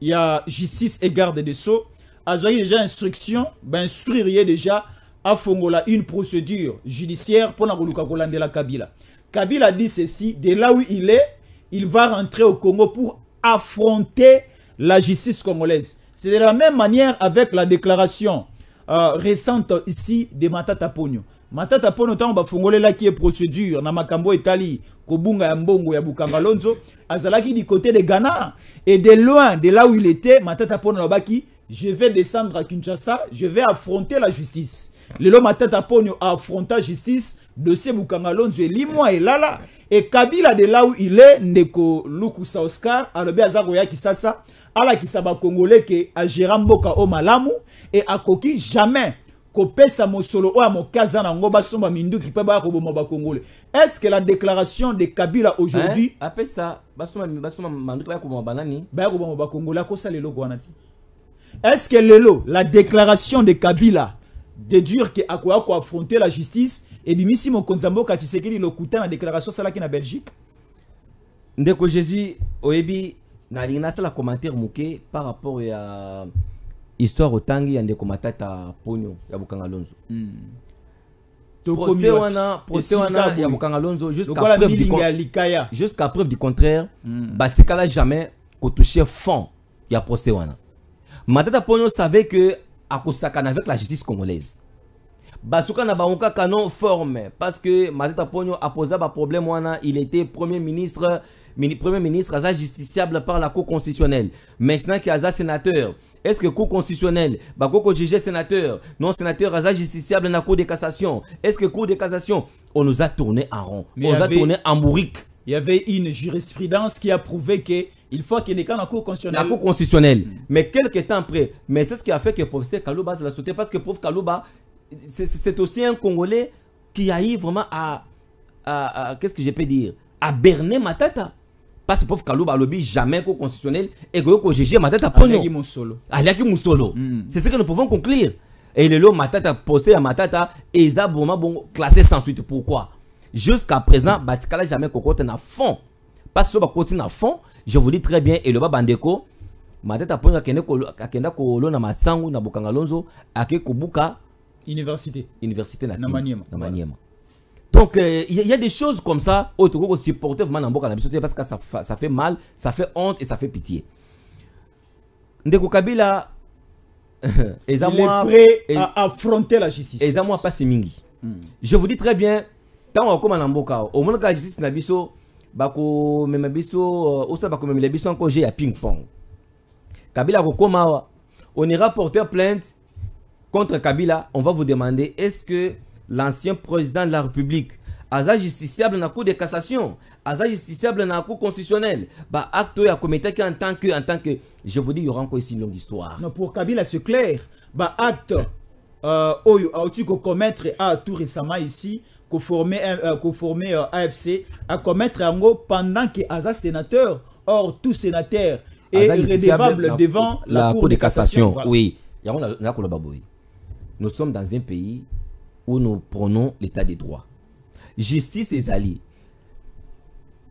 il y a justice et garde des Sceaux, a déjà instruction, ben instruire déjà à Fongola une procédure judiciaire pour la de la Kabila. Kabila dit ceci, de là où il est, il va rentrer au Congo pour affronter la justice congolaise. C'est de la même manière avec la déclaration euh, récente ici de Matata Ponyo. Matata Pogno, tant congolais qui est procédure, Namakambo makambo Italie, kobunga ya mbongo ya azalaki du côté de Ghana, et de loin, de là où il était, Matata Ponyo nabaki, je vais descendre à Kinshasa, je vais affronter la justice. Le lom Matata a affronta la justice, dossier bukangalonzo, et limwa et lala, et Kabila de là où il est, ndeko Lukusa Oscar, kisasa, saba que ke agera mboka O malamu à Koki jamais kopesa mosolo à mon moke somba à qui minduki ba ko bomba bakongole est ce que la déclaration de kabila aujourd'hui hein? apesa basomba manduki baya comme banani ko bomba Kongola, ko leloko wana est ce que lelo la déclaration de kabila déduire ke akoya affronter la justice et ebimisi mon ya mboka tisekedi lokuta na déclaration salaki na belgique ndeko jésus oyebi nalingi sala commentaire moke par rapport ya histoire otangi ya ndeko matata ponyo ya bukanga lonzo mm. wana procès wana ya bukanga lonzo jusqu'à preuve, du jusqu'à preuve du contraire mm. batikala jamais kotouche fond ya procès wana matata ponyo savait que akosakana avec la justice congolaise Basuka na baonka canon forme parce que Mazeta a posé un problème il était premier ministre premier ministre aza justiciable par la Cour constitutionnelle maintenant qu'il aza sénateur est-ce que Cour constitutionnelle bakoko juger sénateur non sénateur aza justiciable la Cour de cassation est-ce que Cour de cassation on nous a tourné en rond on nous a tourné en bourrique il y avait une jurisprudence qui a prouvé que il faut qu'il y ait la cour constitutionnelle. La cour constitutionnelle. Mais quelques temps après, mais c'est ce qui a fait que le professeur Kalouba se l'a sauté parce que le prof Kalouba, c'est aussi un Congolais qui a eu vraiment à, à, à qu'est-ce que je peux dire, à berner Matata. Hein. Parce que pauvre Kalouba lobby jamais qu'au constitutionnel et que ma solo, Matata qui Aliaki Moussolo. Mm. C'est ce que nous pouvons conclure. Et le lot Matata, posé à Matata, et ils ont bon, classé sans suite. Pourquoi Jusqu'à présent, Batikala jamais qu'on compte à fond. Parce que si on continue à fond, je vous dis très bien, et le bas Bandeko, Matata Pono, Akenda Kolo, na Matsangu, na Bokangalonzo, Ake Kobuka, Université. Université na Na Donc, euh, il y, a des choses comme ça, au oh, de supporter vraiment parce que ça, fait mal, ça fait honte et ça fait pitié. Ndeko Kabila, [laughs] il est et, à affronter la justice. Et moi, pas mingi. Hmm. Je vous dis très bien, quand on commence à au moment de la justice, na biso, bako meme biso, osa euh, bako meme biso encore congé à ping-pong. Kabila, on ira porter plainte contre Kabila, on va vous demander est-ce que l'ancien président de la République aza justiciable la cour de cassation aza justiciable la cour constitutionnelle bah acte à commettre en tant que en tant que je vous dis il y aura encore ici une longue histoire non, pour kabila c'est clair bah acte euh, oyo à ah, tout récemment ici koformer euh, AFC euh, euh afc en commis pendant que aza sénateur or tout sénateur est redevable devant la, cour de cassation, oui nous sommes dans un pays où nous prenons l'état des droits. Justice et Zali,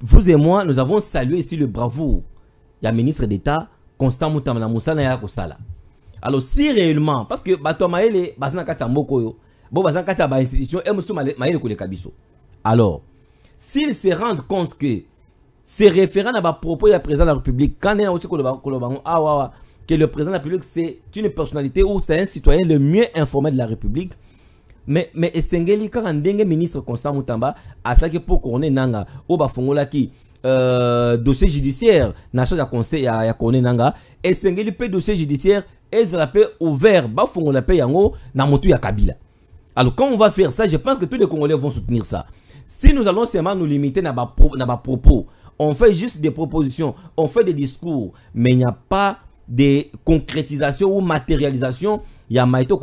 Vous et moi, nous avons salué ici le bravoure. Il ministre d'État, Constant Moutamana Moussa Naya Kosala. Alors, si réellement, parce que Batomaele, Bazana Kata Mokoyo, Bon, Bazana Kata Ba institution, et Moussou Maele Kole Kabiso. Alors, s'ils se rendent compte que ces référents à propos à président la République, quand y a aussi Kolobango, ah, ouais, ouais que le président de la République, c'est une personnalité ou c'est un citoyen le mieux informé de la République. Mais, mais Esengeli, quand un ministre Constant Moutamba, à ça que pour couronner Nanga, ou Bafongolaki, euh, dossier judiciaire, Nacha à conseil ya, ya Nanga, Esengeli, peut dossier judiciaire, est pe ouvert, Bafongola payango, yango, Namotu ya Kabila. Alors quand on va faire ça, je pense que tous les Congolais vont soutenir ça. Si nous allons seulement nous limiter à nos propos, on fait juste des propositions, on fait des discours, mais il n'y a pas de concrétisation ou matérialisations, il y a Maïto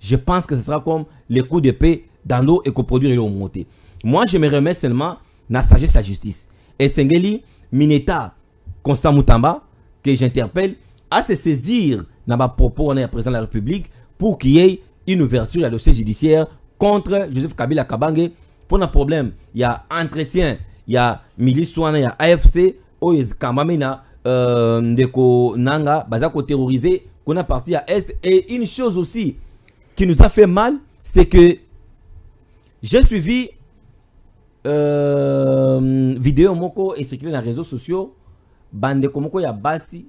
Je pense que ce sera comme les coups d'épée dans l'eau et que et l'eau montée. Moi, je me remets seulement la sagesse sa justice. Et Sengeli, Mineta, Constant Moutamba, que j'interpelle, à se saisir dans ma propos en président de la République pour qu'il y ait une ouverture à dossier judiciaire contre Joseph Kabila Kabange. Pour un problème, il y a entretien, il y a milice, il y a AFC, il y a de euh, Ndeko Nanga, Bazako terrorisé, qu'on a parti à Est. Et une chose aussi qui nous a fait mal, c'est que j'ai suivi euh, vidéo Moko et circulé dans les réseaux sociaux, Bandeko Moko basi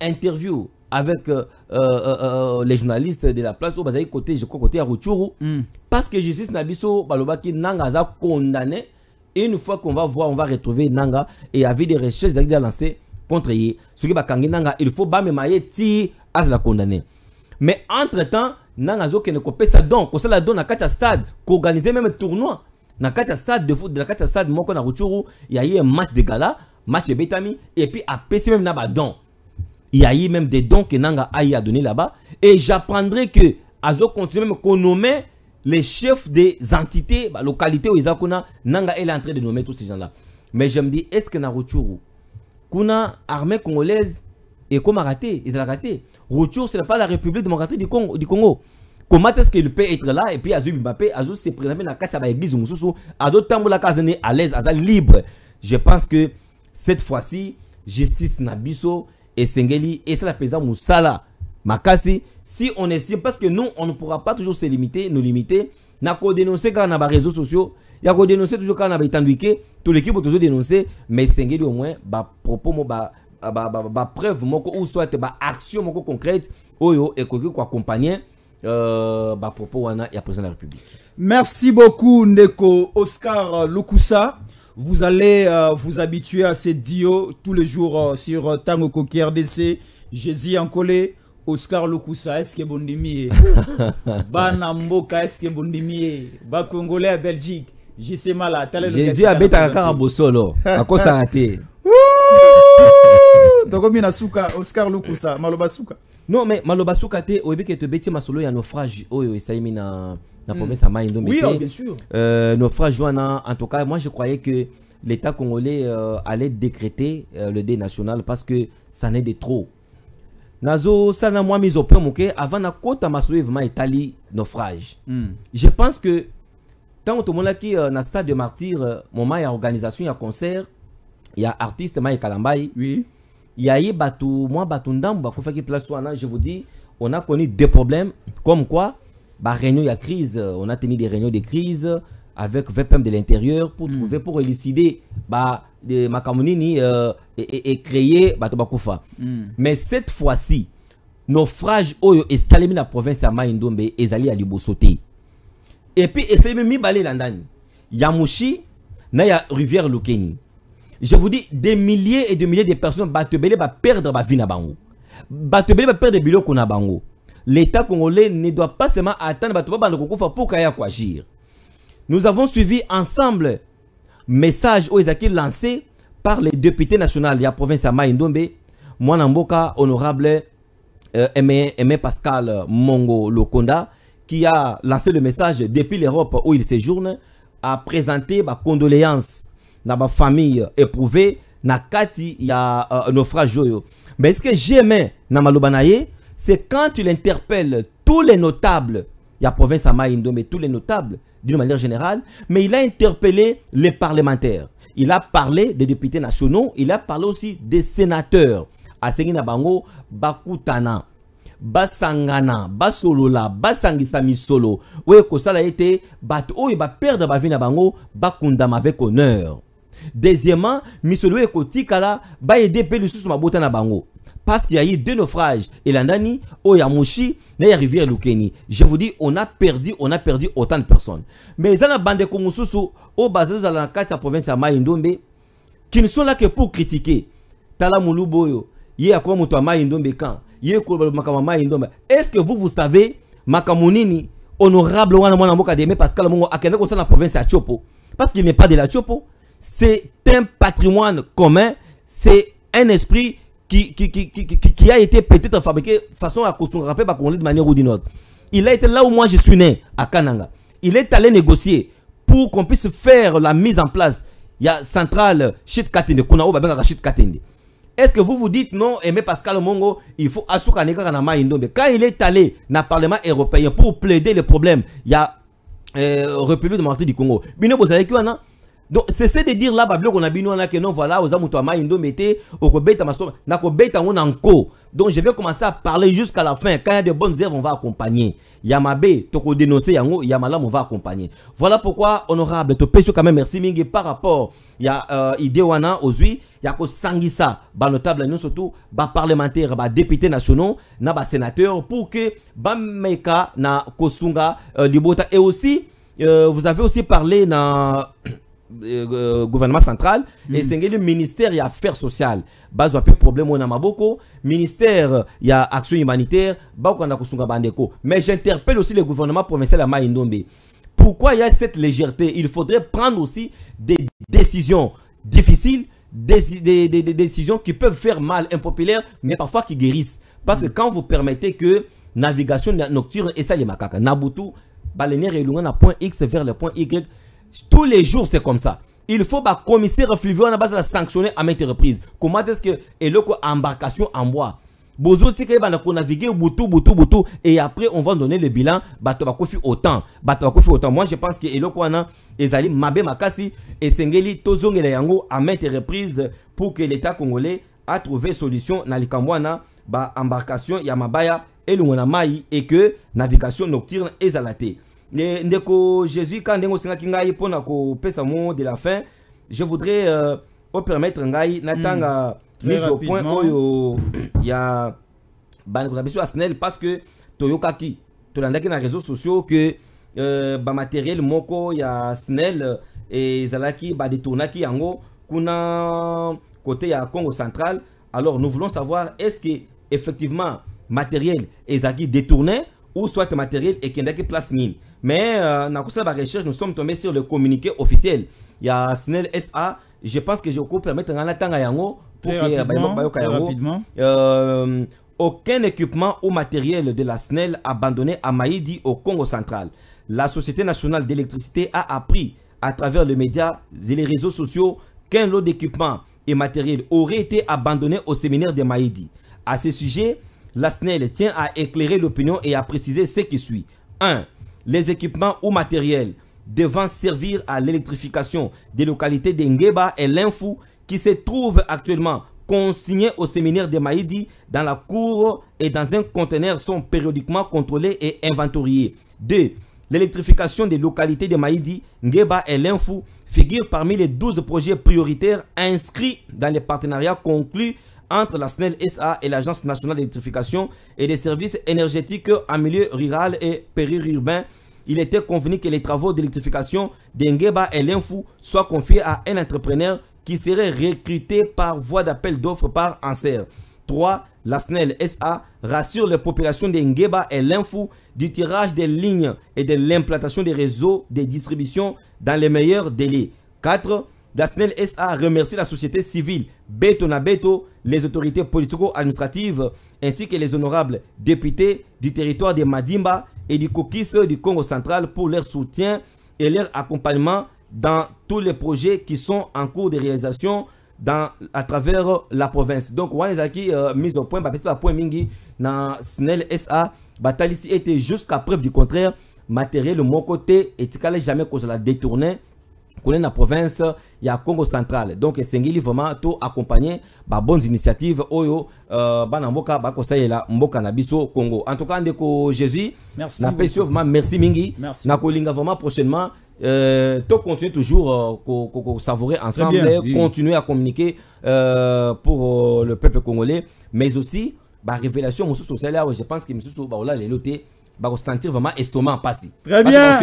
interview avec euh, les journalistes de la place au Bazaï côté, je crois côté à mm. parce que justice Nabiso Balobaki Nanga a condamné. Et une fois qu'on va voir, on va retrouver Nanga et avait des recherches qui ont lancées contre lui. Ce qui va Nanga, il faut pas me mailler ti à la condamner. Mais entre-temps, Nanga a ne copé ça donc, ça la donne à 4 stade, qu'organiser même un tournoi. Na 4 stade de foot, dans 4 stade moko na Ruturu il y a eu un match de gala, match de Betami et puis à PC même là-bas don. Il y a eu même des dons que Nanga a donné là-bas et j'apprendrai que Azo continue même qu'on nommait les chefs des entités, bah, localités où ils ont, Nanga est en train de nommer tous ces gens-là. Mais je me dis, est-ce que na Qu'on kuna armée congolaise, et comme a raté, ils ont raté. Rutshuru, ce n'est pas la République démocratique du Congo. Du Congo. Comment est-ce qu'il peut être là et puis Azou Mbappé, Azou s'est présenté dans la casse à l'église Moussousou, la case est à l'aise, Azou libre. Je pense que cette fois-ci, justice Nabiso et Sengeli et ça la pesa Moussala. Makasi, si on estime, parce que nous, on ne pourra pas toujours se limiter, nous limiter. N'a qu'à dénoncer quand on a les réseaux sociaux, il a qu'à dénoncer toujours quand on a étenduqué, tout l'équipe a toujours dénoncer, mais c'est au moins, bah, propos, bah, bah, bah, bah, preuve, moko, ou soit, bah, action, moko concrète, oyo, et quoi, quoi, compagnie euh, propos, wana, et président de la République. Merci beaucoup, Neko Oscar Lukusa vous allez vous habituer à ces dios tous les jours sur Tango Koki RDC, Jésus Ancolé, oscar est-ce lokusa eske bondimi Banamboka, [laughs] bana mboka eske bondimi Ba congolais à belgique le jésus abetaka la bosolo akosaka te tokomi a suka oscar lokusa maloba suka non mais maloba suka te oyebi ke tobeti masolo ya naufrage oyo esalemi na na hmm. province ya Oui, oh, bien sûr. Euh, naufrage wana en tout cas moi je croyais que l'état congolais euh, allait décréter euh, le dé national parce que ça n'est de trop nazosala moi mise au point moke avant nakɔtama so ye vraiment italie naufrage mm. je pense que tant ntango tomonaki qui euh, na stade de martyre euh, il y a organisation il y a concert a artiste y a mbai oui. moi bato mwa pour faire qui place wana je vous dis on a connu deux problèmes comme quoi réunion il y a crise euh, on a tenu des réunions de crise avec vpm de l'intérieur pour mm. trouver pour élucider ba de Makamunini euh, et, et, créé Batobakoufa. Mm. Mais cette fois-ci, naufrage Oyo et Salemi la province à Maïndombe et Zali à Libosote. Et puis, et Salemi Mibale Landani, Yamushi, Naya Rivière Lukeni. Je vous dis, des milliers et des milliers de personnes Batebele va perdre ma vie na bango. va perdre Bilo qu'on a bango. L'État congolais ne doit pas seulement attendre Batoba y pour quoi agir. Nous avons suivi ensemble message Oizaki lancé par les députés nationaux de la province de Maïndombe, Moi honorable euh, pascal mongo lokonda qui a lancé le message depuis l'europe où il séjourne a présenté ma condoléance à ma famille éprouvée na kati ya euh, naufrage mais ce que j'aime dans c'est quand il interpelle tous les notables la province de Maïndombe, tous les notables d'une manière générale, mais il a interpellé les parlementaires. Il a parlé des députés nationaux, il a parlé aussi des sénateurs. Asengi Nabango, Bakutana, Basangana, Basolola, Basangisami Solo. Oui, été, bat Oh, il va perdre Bavina Nabango, Bakundam avec honneur. Deuxièmement, Misolo et Kotikala, Ba aider Pelusus Mabota bango parce qu'il y a eu deux naufrages, l'Andani, Oyamushi, arrivé rivière Lukeni. Je vous dis, on a perdu, on a perdu autant de personnes. Mais ils ont la bande au basé de la 4 la province de Maïndombe, qui ne sont là que pour critiquer. Tala quand Est-ce que vous, vous savez, Makamounini, honorable Wana Mwana Mokademe, Pascal Mongo, la province de Chopo, parce qu'il n'est pas de la Chopo, c'est un patrimoine commun, c'est un esprit qui, a été peut-être fabriqué façon à qu'on rappelle par de manière ou d'une autre. Il a été là où moi je suis né, à Kananga. Il est allé négocier pour qu'on puisse faire la mise en place. Il y centrale Chit Katende, Kunao Babenga Chit Katende. Est-ce que vous vous dites non, Aimé Pascal Mongo, il faut Asuka Nekaranama Indombe Quand il est allé dans le Parlement européen pour plaider les problèmes, il y a euh, République démocratique du Congo. Bino a? donc cessez de dire là bablo, a na on a que non voilà aux moto ya mai ndomi te okobeta masolo nakobeta ngo na nko donc je vais commencer à parler jusqu'à la fin quand il y a des bonnes œuvres on va accompagner yamabe mabe dénoncer yango ya on va accompagner voilà pourquoi honorable te yo quand même merci mingi par rapport ya euh, idée wana ozwi ya notable nous surtout nyonso parlementaire baparlementaire député nationaux na sénateur pour que bameka na kosunga euh, libota et aussi euh, vous avez aussi parlé na euh, euh, gouvernement central mm. et le ministère ya Affaires Sociales. a problème oyo Ministère maboko ministère a action humanitaire mais j'interpelle aussi le gouvernement provincial à Maïndombe. pourquoi il y a cette légèreté il faudrait prendre aussi des décisions difficiles des, des, décisions qui peuvent faire mal impopulaires mais parfois qui guérissent parce que quand vous permettez que navigation nocturne Et ça les na balenier et et à point x vers le point y tous les jours, c'est comme ça. Il faut que le commissaire base la sanctionner à maintes reprises. Comment est-ce que et embarcation en bois Bozo que ba na naviguer boutou boutou boutou et après on va donner le bilan bato va confier autant bato va kofi autant moi je pense que eloko a ezali mabe makasi esengeli la yango à maintes reprises pour que l'état congolais a trouvé solution na likambo Bah ba embarcation ya mabaya et na mai et que navigation nocturne ezala ndeko jésus quand ndenge osengaki ngai ko pesa mo de la fin je voudrais euh, permettre ngai natanga mm. mise au point oyo ya bandeko na biso ya snel parce que toyokaki ki na réseaux sociaux que euh, matériel moko ya snel euh, ba badetournaki yango kuna côté ya congo central alors nous voulons savoir est-ce que effectivement matériel ezaki détourné ou soit matériel et ekendaki place mine mais euh, dans la recherche, nous sommes tombés sur le communiqué officiel. Il y a SNEL SA. Je pense que je vous permettre la à yango pour que bah, rapidement. Bah, bah, euh, aucun équipement ou matériel de la SNEL abandonné à Maïdi au Congo central. La Société nationale d'électricité a appris à travers les médias et les réseaux sociaux qu'un lot d'équipements et matériel aurait été abandonné au séminaire de Maïdi. À ce sujet, la SNEL tient à éclairer l'opinion et à préciser ce qui suit. 1 les équipements ou matériels devant servir à l'électrification des localités de d'Engeba et l'Infou qui se trouvent actuellement consignés au séminaire de Maïdi dans la cour et dans un conteneur sont périodiquement contrôlés et inventoriés. 2. L'électrification des localités de Maïdi, Ngeba et l'Infou figure parmi les 12 projets prioritaires inscrits dans les partenariats conclus entre la SNEL SA et l'Agence nationale d'électrification et des services énergétiques en milieu rural et périurbain. Il était convenu que les travaux d'électrification d'Engeba et l'INFO soient confiés à un entrepreneur qui serait recruté par voie d'appel d'offres par ANSER. 3. La SNEL SA rassure les populations d'Engeba et l'INFO du tirage des lignes et de l'implantation des réseaux de distribution dans les meilleurs délais. 4 snel S.A. remercie la société civile, Beto les autorités politico-administratives, ainsi que les honorables députés du territoire de Madimba et du Kokis du Congo central pour leur soutien et leur accompagnement dans tous les projets qui sont en cours de réalisation dans, à travers la province. Donc, Wanezaki, euh, mise au point, petit point mingi, dans SNEL SA, Batalisi était jusqu'à preuve du contraire, matériel, mon côté, et jamais qu'on se la détourné la province y il a Congo central donc s'engili vraiment tout accompagner bonnes initiatives oyo conseiller euh, mboka na Congo en tout cas ndeko Jésus merci mingi nakolinga vraiment prochainement euh, tout continuer toujours euh, savourer ensemble continuer à communiquer pour le peuple congolais mais aussi ba révélation je je pense que les va ressentir vraiment estomac passé. Très bien.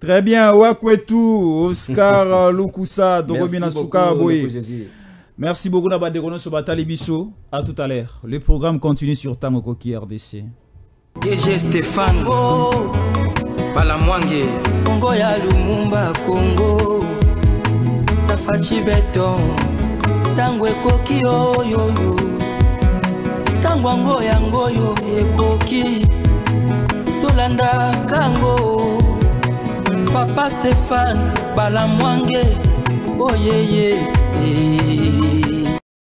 Très bien. Wakwetu, Oscar [laughs] Lukusa, Dorobina Oui. Merci beaucoup ce bataille bisous À tout à l'heure. Le programme continue sur Koki RDC. Stéphane tolandaka ngo papa stefane bala mwange oyeye oh, yeah, yeah.